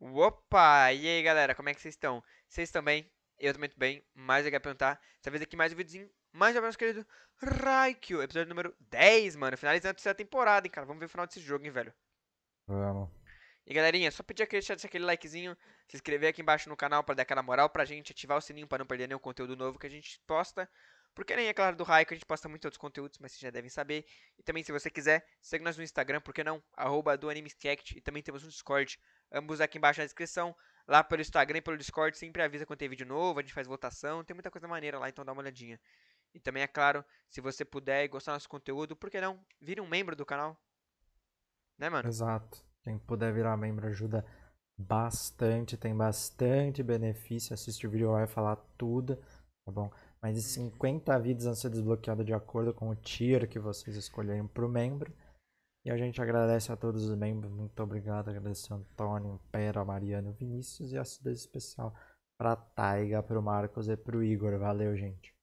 Opa! E aí, galera, como é que vocês estão? Vocês estão bem? Eu também muito bem, mais quero perguntar. Dessa vez aqui mais um videozinho, mais um abraço, querido Raikyu, episódio número 10, mano. Finalizando a terceira temporada, hein, cara. Vamos ver o final desse jogo, hein, velho. Vamos. E galerinha, só pedir aquele, deixar aquele likezinho, se inscrever aqui embaixo no canal pra dar aquela moral pra gente, ativar o sininho pra não perder nenhum conteúdo novo que a gente posta. Porque nem é claro do Raikyu, a gente posta muitos outros conteúdos, mas vocês já devem saber. E também, se você quiser, segue nós no Instagram, por que não? Arroba do E também temos um Discord ambos aqui embaixo na descrição. Lá pelo Instagram pelo Discord sempre avisa quando tem vídeo novo, a gente faz votação, tem muita coisa maneira lá, então dá uma olhadinha. E também, é claro, se você puder e gostar do nosso conteúdo, por que não? Vire um membro do canal. Né, mano? Exato. Quem puder virar membro ajuda bastante, tem bastante benefício. Assiste o vídeo, vai falar tudo, tá bom? mais de 50 uhum. vídeos vão ser desbloqueados de acordo com o tier que vocês escolherem pro membro. E a gente agradece a todos os membros, muito obrigado. Agradecer ao Antônio, Pera, Mariano, Vinícius e a cidade especial para Taiga, para o Marcos e para o Igor. Valeu, gente.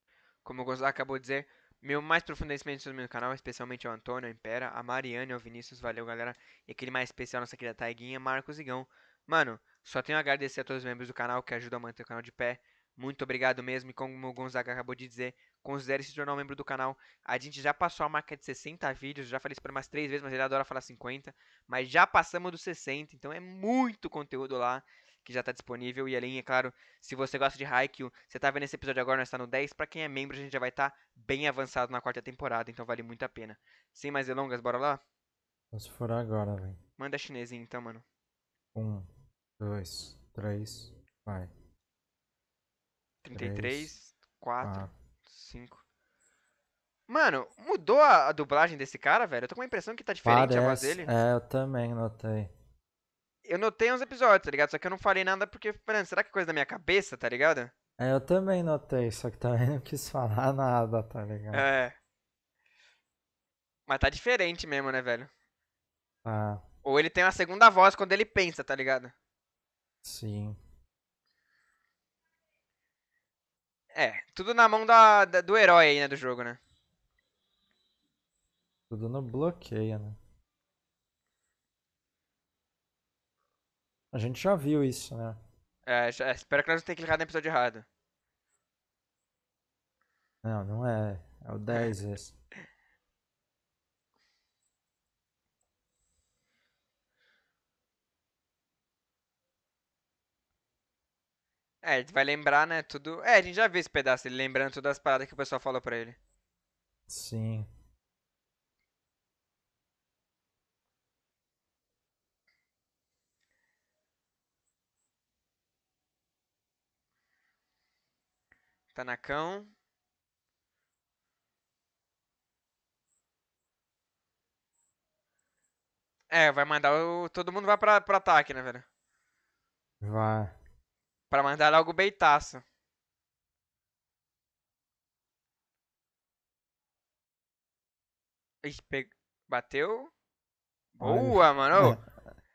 Como o Gonzalo acabou de dizer, meu mais profundamente agradecimento no meu canal, especialmente ao Antônio, a Impera, a Mariana, ao Vinícius, valeu galera. E aquele mais especial, nossa querida Taiguinha, Marcos Igão. Mano, só tenho a agradecer a todos os membros do canal que ajudam a manter o canal de pé. Muito obrigado mesmo. E como o Gonzaga acabou de dizer, considere se tornar um membro do canal. A gente já passou a marca de 60 vídeos, já falei isso para umas 3 vezes, mas ele adora falar 50. Mas já passamos dos 60, então é muito conteúdo lá que já está disponível. E além, é claro, se você gosta de Haikyuu, você está vendo esse episódio agora, nós está no 10. Para quem é membro, a gente já vai estar tá bem avançado na quarta temporada, então vale muito a pena. Sem mais delongas, bora lá? Posso furar agora, velho. Manda chinesinho então, mano. Um, dois, três, vai. Trinta e três, quatro. 5. Mano, mudou a, a, dublagem desse cara, velho? Eu tô com a impressão que tá diferente Parece. a voz dele. É, eu também notei. Eu notei uns episódios, tá ligado? Só que eu não falei nada porque, mano, será que é coisa da minha cabeça, tá ligado? É, eu também notei, só que também não quis falar nada, tá ligado? É. Mas tá diferente mesmo, né, velho? Ah. Ou ele tem uma segunda voz quando ele pensa, tá ligado? Sim. É, tudo na mão da, da, do herói aí, né, do jogo, né? Tudo no bloqueio, né? A gente já viu isso, né? É, já, é, espero que nós não tenha clicado no episódio errado. Não, não é. É o 10 esse. É, ele vai lembrar, né, tudo... É, a gente já viu esse pedaço, ele lembrando todas as paradas que o pessoal falou pra ele. Sim. Tá cão. É, vai mandar o... Todo mundo vai pra, pro ataque, né, velho? Vai. Para mandar algo beitaço. Ixi, pe... Bateu. Boa, mano.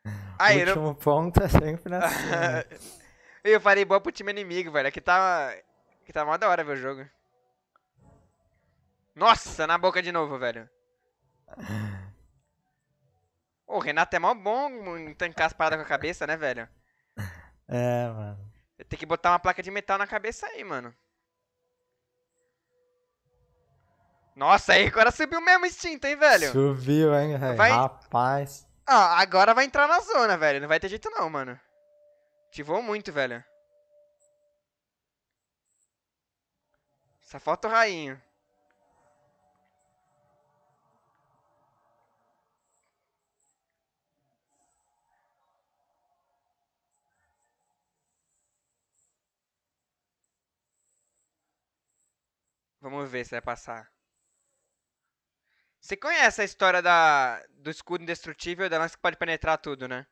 Aí, Último não... ponto é sempre na Eu falei boa pro time inimigo, velho. Aqui é tá. Aqui tá mó da hora ver o jogo. Nossa, na boca de novo, velho. O Renato é mó bom em tancar as paradas com a cabeça, né, velho? É, mano. Tem que botar uma placa de metal na cabeça aí, mano. Nossa, aí agora subiu mesmo o instinto, hein, velho? Subiu, hein, Vai... Rapaz. Ah, agora vai entrar na zona, velho. Não vai ter jeito não, mano. Ativou muito, velho. Só falta o rainho. Vamos ver se vai passar. Você conhece a história da, do escudo indestrutível da lança que pode penetrar tudo, né?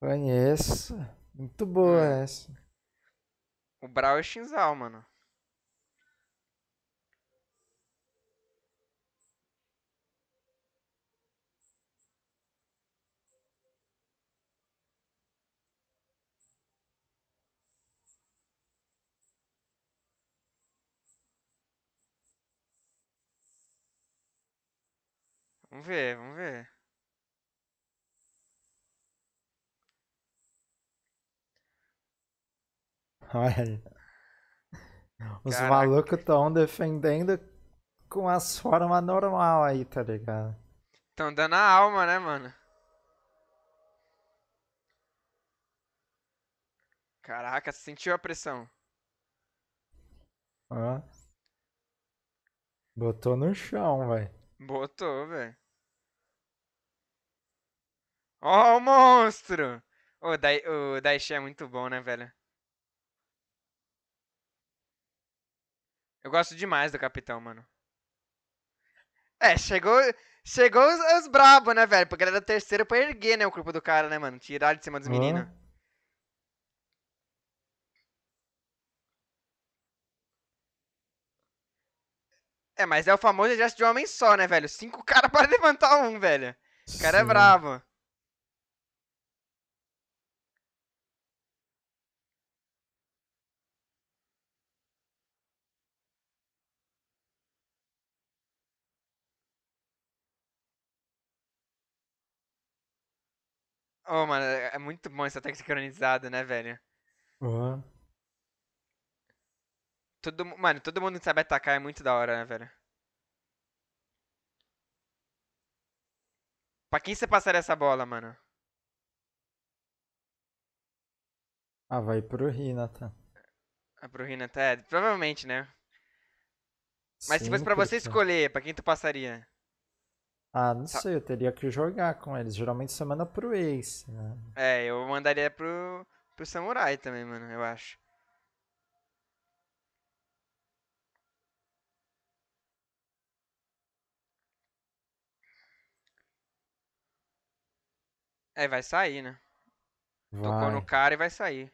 Conheço. Muito boa hum. essa. O Brawl e é o Shinzal, mano. Vamos ver, vamos ver. Olha. Os malucos estão defendendo com as formas normal aí, tá ligado? Estão dando a alma, né, mano? Caraca, sentiu a pressão. Ah. Botou no chão, velho. Botou, velho. Ó oh, o monstro! O, oh, Dai, o oh, é muito bom, né, velho? Eu gosto demais do capitão, mano. É, chegou, chegou os, os né, velho? Porque ele era terceiro pra erguer, né, o corpo do cara, né, mano? Tirar de cima dos meninos. É, mas é o famoso exército de homem só, né, velho? Cinco caras para levantar um, velho. O cara é Sim. é bravo. Oh, mano, é, é muito bom essa técnica sincronizada, né, velho? Uhum. Todo, mano, todo mundo que sabe atacar é muito da hora, né, velho? Pra quem você passaria essa bola, mano? Ah, vai pro Rinata. Ah, pro Rinata, é, provavelmente, né? Mas Sim, se fosse pra você escolher, pra quem tu passaria? Ah, não sei, eu teria que jogar com eles. Geralmente você manda pro Ace, né? É, eu mandaria pro, pro Samurai também, mano, eu acho. É, vai sair, né? Vai. Tocou no cara e vai sair.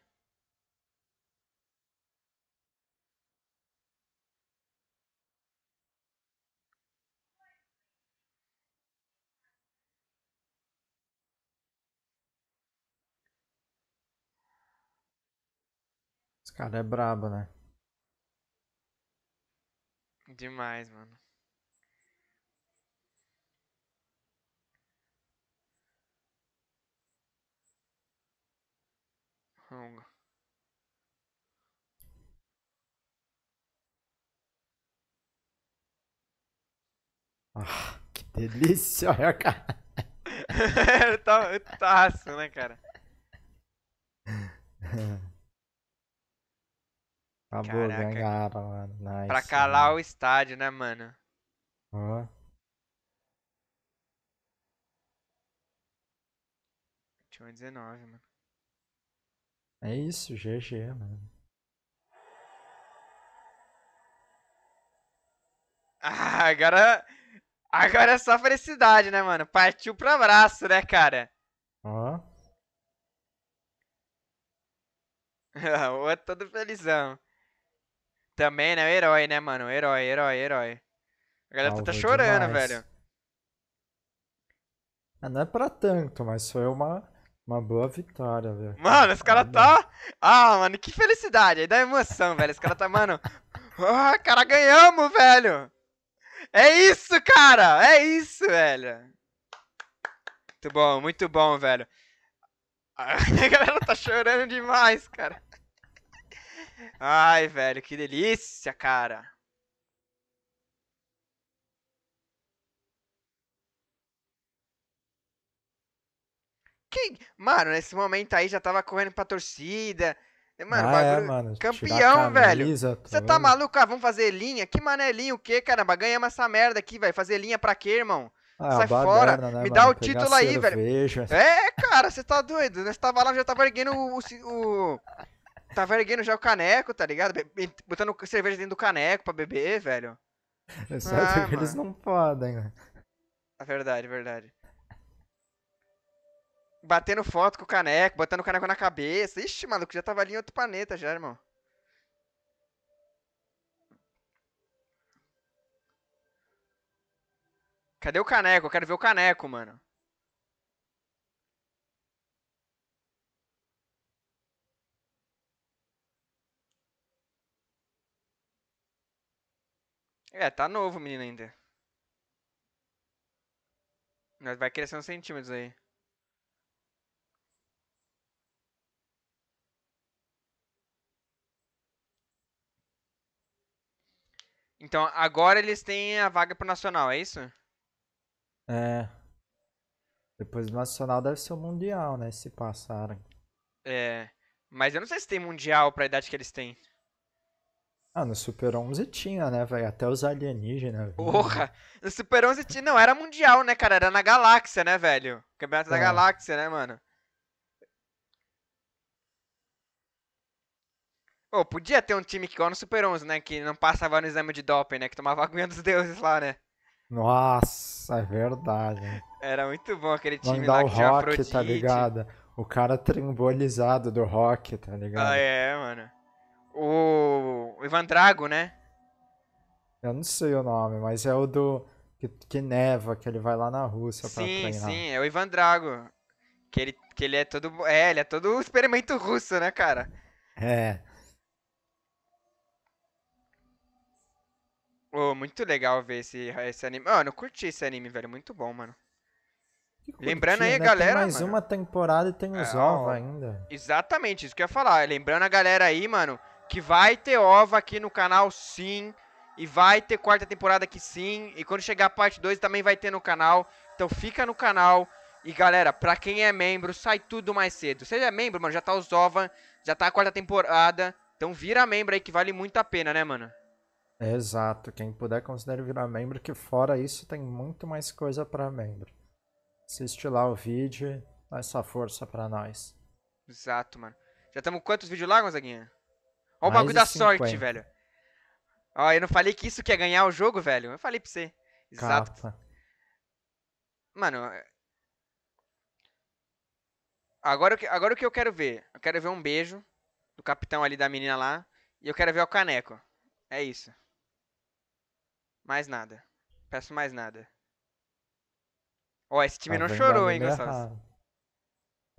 Esse cara é brabo, né? Demais, mano. Ah, que delícia, olha, cara. tá, taço, tá né, cara? Acabou, Caraca. ganhava, mano. Nice, pra calar mano. o estádio, né, mano? Ó. Tinha 19, mano. É isso, GG, mano. Ah, agora. Agora é só felicidade, né, mano? Partiu pro abraço, né, cara? Ó. o outro todo felizão. Também, né? Herói, né, mano? Herói, herói, herói. A galera tá chorando, demais. velho. É, não é pra tanto, mas foi uma, uma boa vitória, velho. Mano, esse cara tá. Ah, mano, que felicidade. Aí dá emoção, velho. Esse cara tá, mano. Ah, oh, cara, ganhamos, velho. É isso, cara. É isso, velho. Muito bom, muito bom, velho. A galera tá chorando demais, cara. Ai, velho, que delícia, cara. Que... Mano, nesse momento aí já tava correndo pra torcida. Mano, ah, é, bagulho... é, mano. Tipo, campeão, camisa, velho. Tá você tá maluco? Ah, vamos fazer linha? Que manelinho o quê, caramba? Ganhamos essa merda aqui, velho. Fazer linha pra quê, irmão? Ah, Sai fora, né, me mano? dá o Pegar título aí, velho. É, cara, você tá doido. Você tava lá, já tava erguendo o, o Tava erguendo já o caneco, tá ligado? botando cerveja dentro do caneco pra beber, velho. É só ah, que eles não podem, né? É verdade, verdade. Batendo foto com o caneco, botando o caneco na cabeça. Ixi, maluco, já tava ali em outro planeta já, irmão. Cadê o caneco? Eu quero ver o caneco, mano. É, tá novo o menino ainda. Mas vai crescendo centímetros aí. Então, agora eles têm a vaga pro Nacional, é isso? É. Depois do Nacional deve ser o Mundial, né? Se passarem. É. Mas eu não sei se tem Mundial pra idade que eles têm. Ah, no Super 11 tinha, né, velho? Até os alienígenas. Porra! No Super 11 tinha. Não, era mundial, né, cara? Era na galáxia, né, velho? Campeonato é. da galáxia, né, mano? Pô, oh, podia ter um time que igual no Super 11, né? Que não passava no exame de doping, né? Que tomava aguinha dos deuses lá, né? Nossa, é verdade. Era muito bom aquele time Mandar lá que o tinha rock, tá ligado? O cara trimbolizado do rock, tá ligado? Ah, é, mano. O, Ivan Drago, né? Eu não sei o nome, mas é o do. Que, que neva, que ele vai lá na Rússia para pra treinar. Sim, sim, é o Ivan Drago. Que ele, que ele é todo. É, ele é todo experimento russo, né, cara? É. Oh, muito legal ver esse, esse anime. Mano, eu curti esse anime, velho. Muito bom, mano. Curti, Lembrando aí né? galera. Tem mais mano. uma temporada e tem os é, ainda. Exatamente, isso que eu ia falar. Lembrando a galera aí, mano que vai ter ova aqui no canal, sim. E vai ter quarta temporada aqui, sim. E quando chegar a parte 2 também vai ter no canal. Então fica no canal. E galera, pra quem é membro, sai tudo mais cedo. Seja é membro, mano, já tá os ova, já tá a quarta temporada. Então vira membro aí que vale muito a pena, né, mano? Exato. Quem puder, considere virar membro, que fora isso tem muito mais coisa para membro. Assiste lá o vídeo, dá essa força para nós. Exato, mano. Já estamos quantos vídeos lá, Gonzaguinha? Olha o bagulho da 50. sorte, velho. Ó, eu não falei que isso quer ganhar o jogo, velho. Eu falei pra você. Exato. Capa. Mano. Agora, agora o que eu quero ver? Eu quero ver um beijo do capitão ali da menina lá. E eu quero ver o caneco. É isso. Mais nada. Peço mais nada. Ó, esse time tá não chorou, hein, Gonçalves?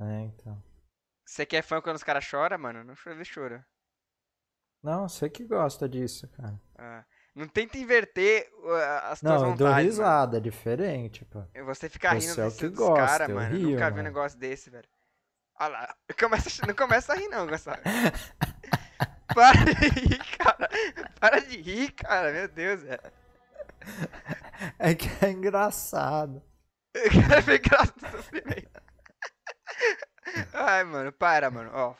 É, então. Você quer fã quando os caras choram, mano? Não chora, vê chora. Não, você que gosta disso, cara. Ah, não tenta inverter uh, as tuas não, vontades. Não, dou risada, é diferente, pô. Você fica rindo você é o que dos gosta, cara, mano. Rio, nunca vi um negócio desse, velho. Olha lá, não começa a rir não, Gonçalo. Para de rir, cara. Para de rir, cara. Meu Deus, velho. É que é engraçado. É eu quero ver graça do sofrimento. Ai, mano, para, mano. Ó,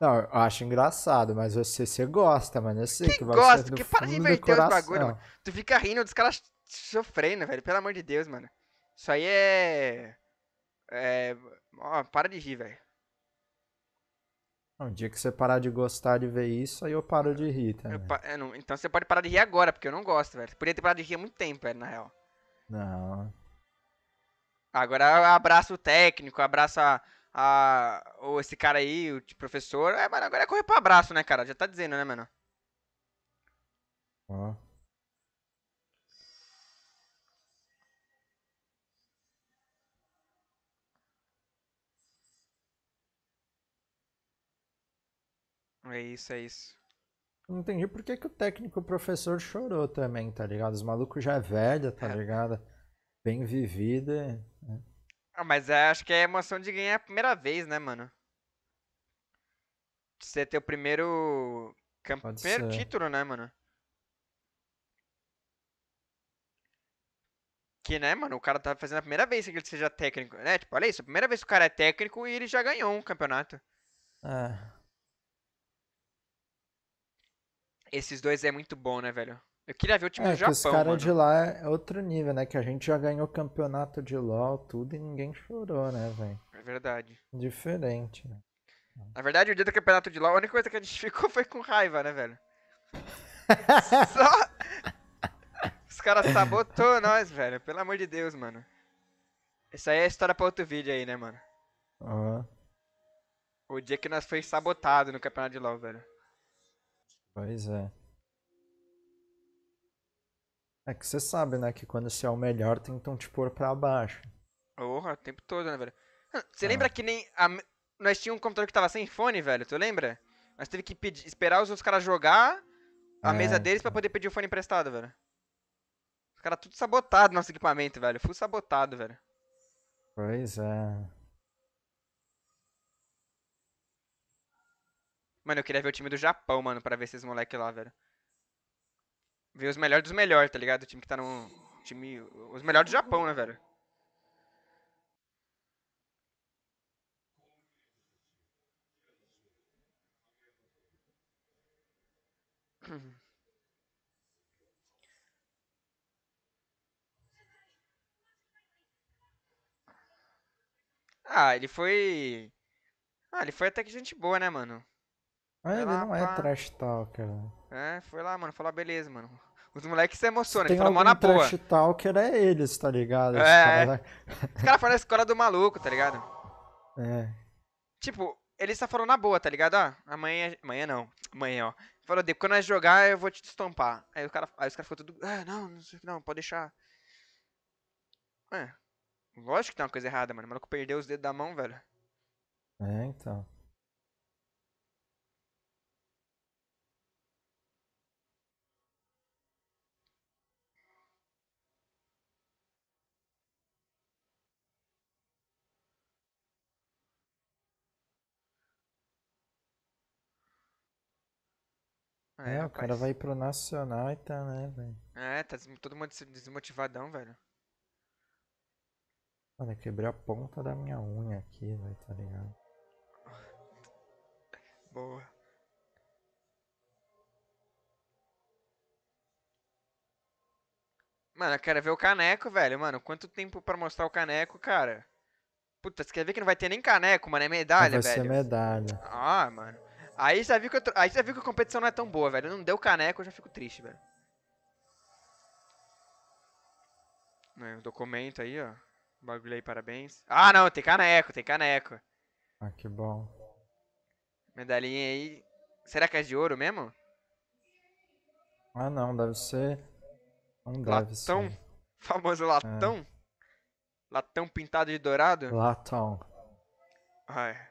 não, eu acho engraçado, mas você, você gosta, mano. Eu sei que, que vai gosta, ser do que para de inverter os bagulho, mano. Tu fica rindo dos caras sofrendo, velho. Pelo amor de Deus, mano. Isso aí é. É. Ó, para de rir, velho. Um dia que você parar de gostar de ver isso, aí eu paro de rir tá? Pa... É, não... Então você pode parar de rir agora, porque eu não gosto, velho. Você podia ter parado de rir há muito tempo, velho, na real. Não. Agora abraço o técnico, abraça ou esse cara aí, o professor. É, mano, agora é correr pro abraço, né, cara? Já tá dizendo, né, mano? Ó. Ah. É isso, é isso. Não entendi por que, que o técnico professor chorou também, tá ligado? Os malucos já é velha, tá é. ligado? Bem vivida. Né? É. Ah, mas é, acho que é a emoção de ganhar a primeira vez, né, mano? De ser teu primeiro. Camp... primeiro título, né, mano? Que, né, mano, o cara tá fazendo a primeira vez que ele seja técnico, né? Tipo, olha isso, a primeira vez que o cara é técnico e ele já ganhou um campeonato. É. Esses dois é muito bom, né, velho? Eu queria ver o time é, do Japão. Os caras de lá é outro nível, né? Que a gente já ganhou campeonato de LOL, tudo, e ninguém chorou, né, velho? É verdade. Diferente, né? Na verdade, o dia do campeonato de LOL, a única coisa que a gente ficou foi com raiva, né, velho? Só. Os caras sabotou nós, velho. Pelo amor de Deus, mano. Isso aí é história pra outro vídeo aí, né, mano? Uhum. O dia que nós foi sabotado no campeonato de LOL, velho. Pois é. É que você sabe, né, que quando você é o melhor tentam te pôr pra baixo. Porra, o tempo todo, né, velho? Você é. lembra que nem. A... Nós tínhamos um computador que tava sem fone, velho, tu lembra? Nós teve que pedir, esperar os outros caras jogar a é, mesa deles então. pra poder pedir o fone emprestado, velho. Os caras tudo sabotado nosso equipamento, velho. Fui sabotado, velho. Pois é. Mano, eu queria ver o time do Japão, mano, pra ver esses moleques lá, velho ver os melhores dos melhores, tá ligado? O time que tá no. Time, os melhores do Japão, né, velho? Ah, ele foi. Ah, ele foi até que gente boa, né, mano? Ah, ele não é trash talker. Né? É, foi lá, mano, falou, ah, beleza, mano. Os moleques se emocionam, eles falam mó na boa. O talker é eles, tá ligado? Esse é. Cara... É. Os caras falam da escola do maluco, tá ligado? É. Tipo, eles só falando na boa, tá ligado? Ó, amanhã. É, amanhã não. Amanhã, ó. Falou, depois quando nós jogar, eu vou te estompar. Aí, o cara, aí os caras ficam tudo. Ah, não, não, sei, não, pode deixar. É. Lógico que tá uma coisa errada, mano. O maluco perdeu os dedos da mão, velho. É, então. É, é o cara vai pro Nacional e tá, né, velho? É, tá todo mundo desmotivadão, velho. Mano, eu quebrei a ponta da minha unha aqui, velho, tá ligado? Boa. Mano, eu quero ver o caneco, velho. Mano, quanto tempo pra mostrar o caneco, cara? Puta, você quer ver que não vai ter nem caneco, mano? É medalha, vai velho. Vai ser medalha. Ah, mano. Aí já viu que, aí já viu que a competição não é tão boa, velho. Não deu caneco, eu já fico triste, velho. É, documento aí, ó. Bagulho aí, parabéns. Ah, não, tem caneco, tem caneco. Ah, que bom. Medalhinha aí. Será que é de ouro mesmo? Ah, não, deve ser. Não deve latão? Ser. Famoso é. latão? É. Latão pintado de dourado? Latão. Ai.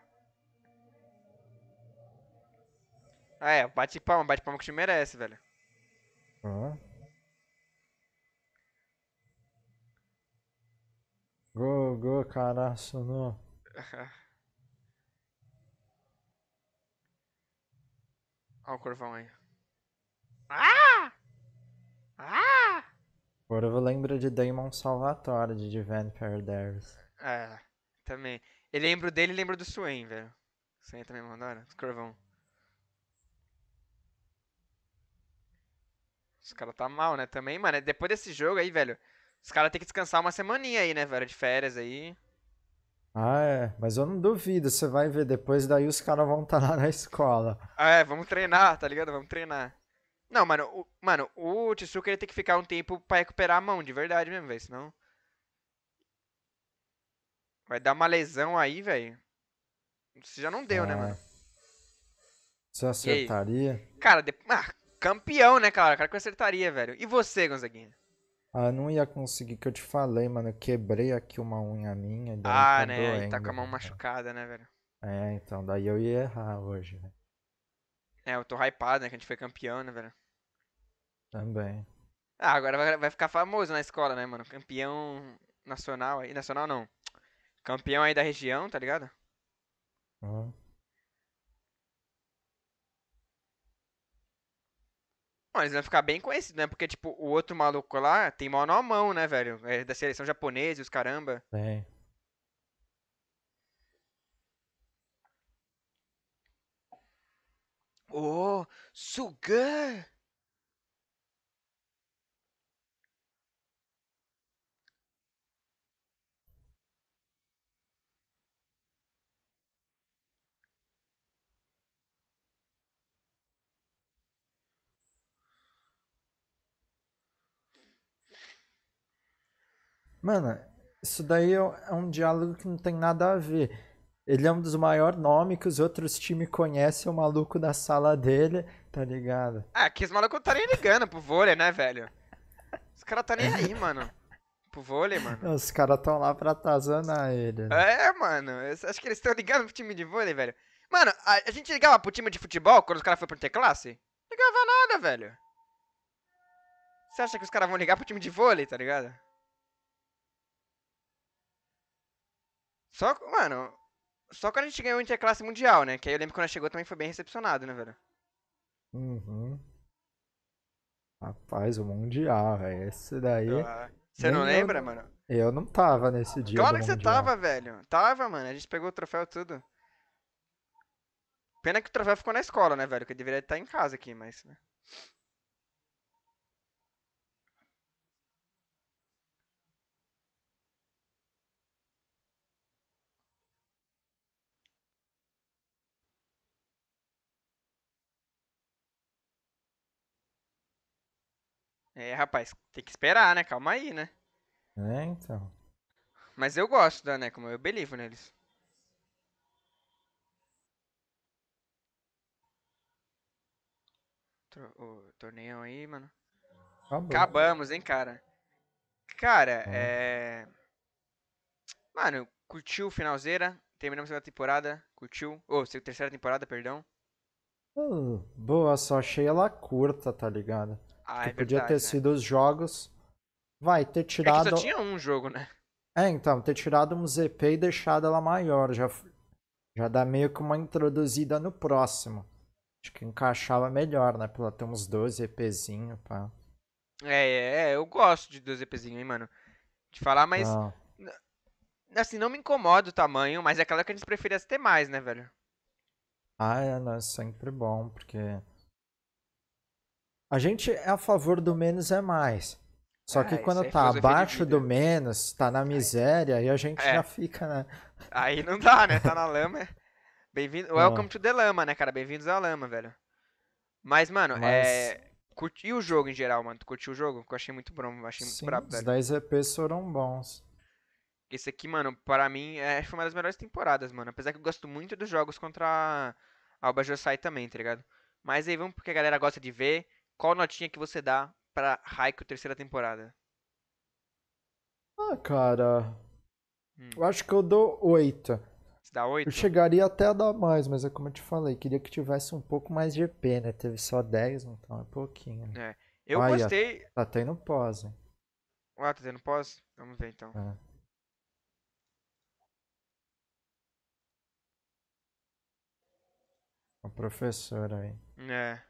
Ah, é, bate palma, bate palma que o time merece, velho. Ah. Go, go, caraço, não. Olha o corvão aí. Ah! Ah! Corvo lembra de Damon Salvatore de Divan Paradise. É, também. Ele lembra dele e lembra do Swain, velho. Swain também é mandou, né? Corvão. Os caras tá mal, né? Também, mano. É, depois desse jogo aí, velho. Os caras tem que descansar uma semaninha aí, né, velho? De férias aí. Ah, é. Mas eu não duvido. Você vai ver depois, daí os caras vão estar tá lá na escola. Ah, é. Vamos treinar, tá ligado? Vamos treinar. Não, mano. O, mano, o Tsuka ele tem que ficar um tempo pra recuperar a mão, de verdade mesmo, velho. Senão. Vai dar uma lesão aí, velho. Você já não deu, né, é. mano? Você acertaria? Cara, de... ah, Campeão, né, cara? O cara que eu acertaria, velho. E você, Gonzaguinha? Ah, não ia conseguir, que eu te falei, mano. Eu quebrei aqui uma unha minha. Daí ah, tá né? Doendo, e tá com a mão né, cara. machucada, né, velho? É, então, daí eu ia errar hoje, velho. Né? É, eu tô hypado, né? Que a gente foi campeão, né, velho? Também. Ah, agora vai ficar famoso na escola, né, mano? Campeão nacional aí. Nacional não. Campeão aí da região, tá ligado? Uhum. eles vão ficar bem conhecidos, né? Porque, tipo, o outro maluco lá tem mó na mão, né, velho? É da seleção japonesa, os caramba. É. Oh, Sugar! Mano, isso daí é, é um diálogo que não tem nada a ver. Ele é um dos maiores nomes que os outros times conhecem, o maluco da sala dele, tá ligado? Ah, que os malucos não tá nem ligando pro vôlei, né, velho? Os caras tá nem aí, mano. Pro vôlei, mano. Os caras tão lá pra atazanar ele. Né? É, mano. Acho que eles estão ligando pro time de vôlei, velho. Mano, a, a, gente ligava pro time de futebol quando os caras foram pro classe? Ligava nada, velho. Você acha que os caras vão ligar pro time de vôlei, tá ligado? Só, mano, só quando a gente ganhou o Interclasse Mundial, né? Que aí eu lembro que quando chegou também foi bem recepcionado, né, velho? Uhum. Rapaz, o Mundial, velho. Esse daí. Você não lembra, eu... mano? Eu não tava nesse dia. Claro que você tava, velho. Tava, mano. A gente pegou o troféu tudo. Pena que o troféu ficou na escola, né, velho? Que deveria estar em casa aqui, mas. Né? É, rapaz, tem que esperar, né? Calma aí, né? É, então. Mas eu gosto da Necom, eu belivo neles. O torneio aí, mano. Acabou. Acabamos, hein, cara. Cara, é. é... Mano, curtiu finalzeira? Terminamos a segunda temporada? Curtiu? Ou, oh, terceira temporada, perdão? boa, só achei ela curta, tá ligado? Ah, que é podia verdade, ter né? sido os jogos. Vai, ter tirado. É que só tinha um jogo, né? É, então, ter tirado um ZP e deixado ela maior. Já, já dá meio que uma introduzida no próximo. Acho que encaixava melhor, né? Pra ela ter uns 12 EPzinho, pá. É, é, é, eu gosto de 12 EPzinho, hein, mano. De falar, mas. Ah. Assim, não me incomoda o tamanho, mas é aquela que a gente preferia ter mais, né, velho? Ah, é, não, é sempre bom, porque a gente é a favor do menos é mais. Só que é, quando tá abaixo do menos, tá na miséria, aí, e a gente é. já fica, né? Aí não dá, né? Tá na lama. É. Bem-vindo. É. Welcome to the lama, né, cara? Bem-vindos à lama, velho. Mas, mano, Mas... é. Curti o jogo em geral, mano. Tu curtiu o jogo? Eu achei muito bom, achei muito brabo, velho. Os 10 EPs foram bons. Esse aqui, mano, para mim, é, foi uma das melhores temporadas, mano. Apesar que eu gosto muito dos jogos contra a Alba Josai também, tá ligado? Mas aí vamos porque a galera gosta de ver. Qual notinha que você dá pra Raikou terceira temporada? Ah, cara. Hum. Eu acho que eu dou 8. Você dá 8? Eu chegaria até a dar mais, mas é como eu te falei, queria que tivesse um pouco mais de EP, né? Teve só 10, então é pouquinho. Né? É. Eu gostei. Tá tendo pós, hein? Ah, tá tendo pós? Vamos ver então. É. O é professor aí. É.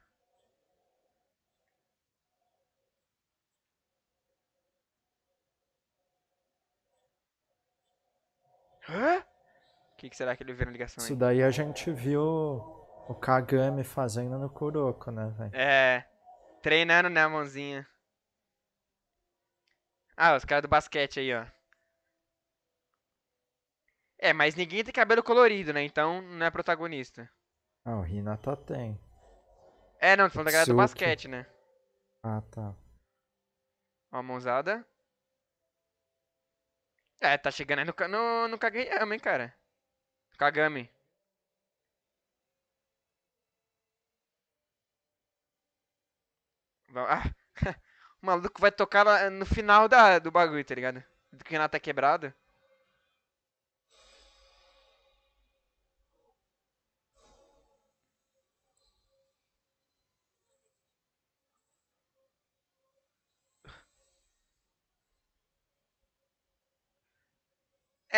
Hã? O que, que, será que ele viu na ligação Isso aí? daí a gente viu o Kagami fazendo no Kuroko, né, velho? É. Treinando, né, mãozinha. Ah, os caras do basquete aí, ó. É, mas ninguém tem cabelo colorido, né? Então não é protagonista. Ah, o Hinata tem. É, não, tô falando da galera do basquete, né? Ah, tá. Ó, mãozada. É, tá chegando aí no, no, no Kageyama, hein, cara. Kagami. Ah, o maluco vai tocar no final da, do bagulho, tá ligado? Do que o Renato tá quebrado.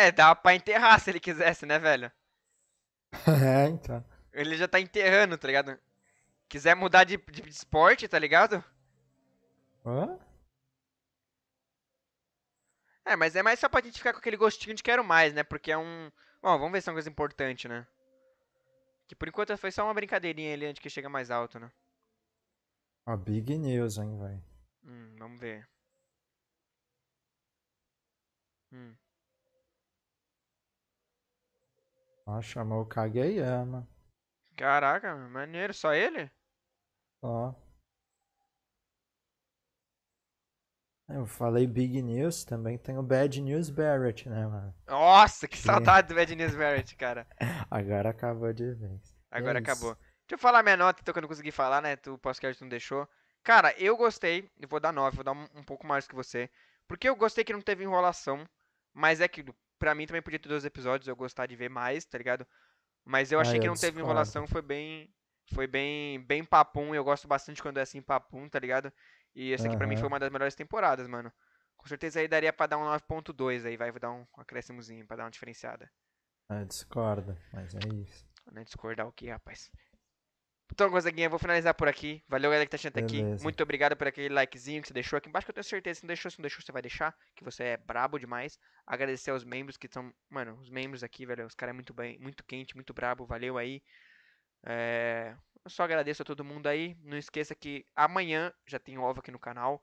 É, dá pra enterrar se ele quisesse, né, velho? é, então. Ele já tá enterrando, tá ligado? Quiser mudar de, de, de esporte, tá ligado? Hã? É, mas é mais só pra gente ficar com aquele gostinho de quero mais, né? Porque é um. Bom, vamos ver se é uma coisa importante, né? Que por enquanto foi só uma brincadeirinha ali antes que chega mais alto, né? A big news, hein, velho. Hum, vamos ver. Hum. Ah, chamou o Kageyama. Caraca, maneiro, só ele? Ó. Eu falei Big News, também tem o Bad News Barrett, né, mano? Nossa, que saudade do Bad News Barrett, cara. Agora acabou de vez. Agora é acabou. Deixa eu falar minha nota, então que eu não consegui falar, né? Tu, o podcast não deixou. Cara, eu gostei, eu vou dar 9, vou dar um, um pouco mais que você. Porque eu gostei que não teve enrolação, mas é que para mim também podia ter dois episódios, eu gostar de ver mais, tá ligado? Mas eu achei Ai, que não teve discordo. enrolação, foi bem foi bem bem papum, eu gosto bastante quando é assim papum, tá ligado? E essa aqui para mim foi uma das melhores temporadas, mano. Com certeza aí daria para dar um 9.2 aí, vai dar um acréscimozinho para dar uma diferenciada. Ah, discorda, mas é isso. Não é discordar o que, rapaz? Então, Gonzaguinha, eu vou finalizar por aqui. Valeu, galera que tá assistindo aqui. Muito obrigado por aquele likezinho que você deixou aqui embaixo, que eu tenho certeza. Se não deixou, se não deixou, você vai deixar, que você é brabo demais. Agradecer aos membros que estão. Mano, os membros aqui, velho. Os caras é muito bem, muito quente, muito brabo. Valeu aí. É... Eu só agradeço a todo mundo aí. Não esqueça que amanhã já tem ovo aqui no canal.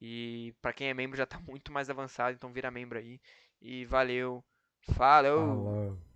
E para quem é membro já tá muito mais avançado, então vira membro aí. E valeu. Falou. Falou.